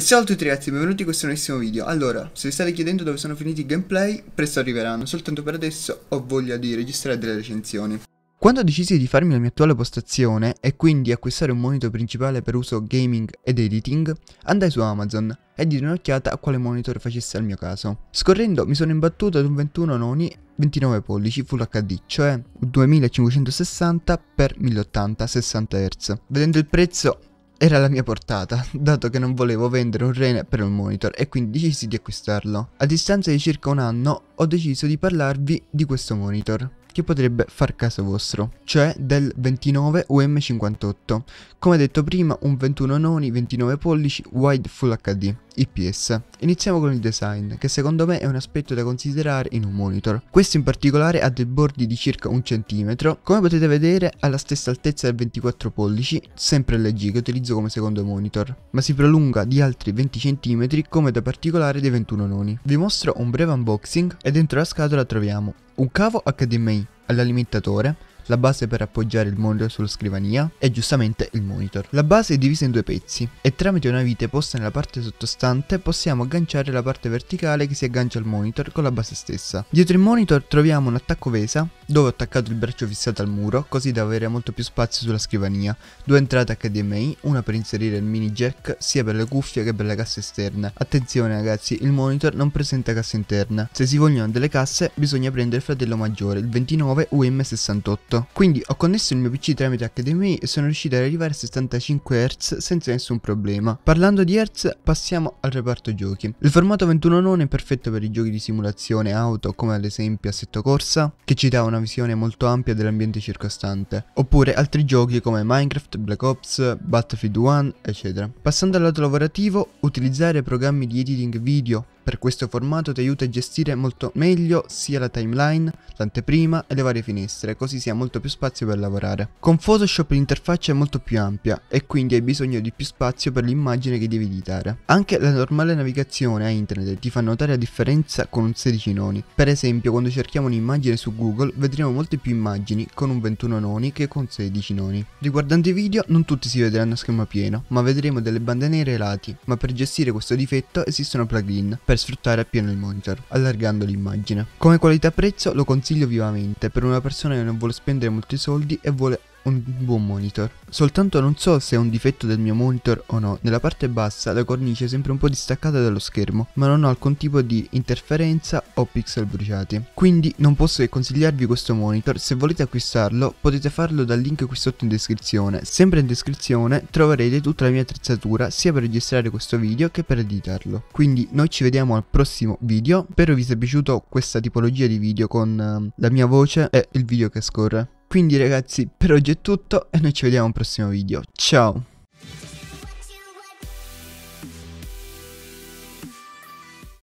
E ciao a tutti ragazzi, benvenuti in questo nuovissimo video Allora, se vi state chiedendo dove sono finiti i gameplay, presto arriveranno Soltanto per adesso ho voglia di registrare delle recensioni quando ho deciso di farmi la mia attuale postazione e quindi acquistare un monitor principale per uso gaming ed editing, andai su Amazon e di un'occhiata a quale monitor facesse al mio caso. Scorrendo mi sono imbattuto ad un 21 noni 29 pollici Full HD, cioè 2560x1080 60 Hz. Vedendo il prezzo era la mia portata, dato che non volevo vendere un rene per un monitor e quindi decisi di acquistarlo. A distanza di circa un anno ho deciso di parlarvi di questo monitor che potrebbe far caso vostro, cioè del 29 UM58. Come detto prima, un 21 noni 29 pollici wide full HD IPS. Iniziamo con il design, che secondo me è un aspetto da considerare in un monitor. Questo in particolare ha dei bordi di circa un centimetro, come potete vedere alla stessa altezza del 24 pollici, sempre LG che utilizzo come secondo monitor, ma si prolunga di altri 20 cm come da particolare dei 21 noni. Vi mostro un breve unboxing e dentro la scatola troviamo un cavo HDMI all'alimentatore la base per appoggiare il monitor sulla scrivania e giustamente il monitor. La base è divisa in due pezzi e tramite una vite posta nella parte sottostante possiamo agganciare la parte verticale che si aggancia al monitor con la base stessa. Dietro il monitor troviamo un attacco VESA dove ho attaccato il braccio fissato al muro così da avere molto più spazio sulla scrivania, due entrate HDMI, una per inserire il mini jack sia per le cuffie che per la cassa esterna. Attenzione ragazzi, il monitor non presenta cassa interna. Se si vogliono delle casse bisogna prendere il fratello maggiore, il 29 UM68 tutto. Quindi ho connesso il mio PC tramite HDMI e sono riuscito ad arrivare a 75 Hz senza nessun problema. Parlando di Hz passiamo al reparto giochi. Il formato 21 non è perfetto per i giochi di simulazione auto come ad esempio Assetto Corsa che ci dà una visione molto ampia dell'ambiente circostante oppure altri giochi come Minecraft, Black Ops, Battlefield 1 eccetera. Passando al lato lavorativo utilizzare programmi di editing video per questo formato ti aiuta a gestire molto meglio sia la timeline, l'anteprima e le varie finestre, così si ha molto più spazio per lavorare. Con Photoshop l'interfaccia è molto più ampia e quindi hai bisogno di più spazio per l'immagine che devi editare. Anche la normale navigazione a internet ti fa notare la differenza con un 16 noni. Per esempio quando cerchiamo un'immagine su Google vedremo molte più immagini con un 21 noni che con 16 noni. Riguardante i video non tutti si vedranno a schermo pieno, ma vedremo delle bande nere ai lati, ma per gestire questo difetto esistono plugin. Per sfruttare appieno il monitor, allargando l'immagine. Come qualità prezzo lo consiglio vivamente per una persona che non vuole spendere molti soldi e vuole un buon monitor. Soltanto non so se è un difetto del mio monitor o no, nella parte bassa la cornice è sempre un po' distaccata dallo schermo, ma non ho alcun tipo di interferenza o pixel bruciati. Quindi non posso che consigliarvi questo monitor, se volete acquistarlo potete farlo dal link qui sotto in descrizione. Sempre in descrizione troverete tutta la mia attrezzatura sia per registrare questo video che per editarlo. Quindi noi ci vediamo al prossimo video, spero vi sia piaciuto questa tipologia di video con uh, la mia voce e il video che scorre. Quindi ragazzi per oggi è tutto e noi ci vediamo al prossimo video. Ciao!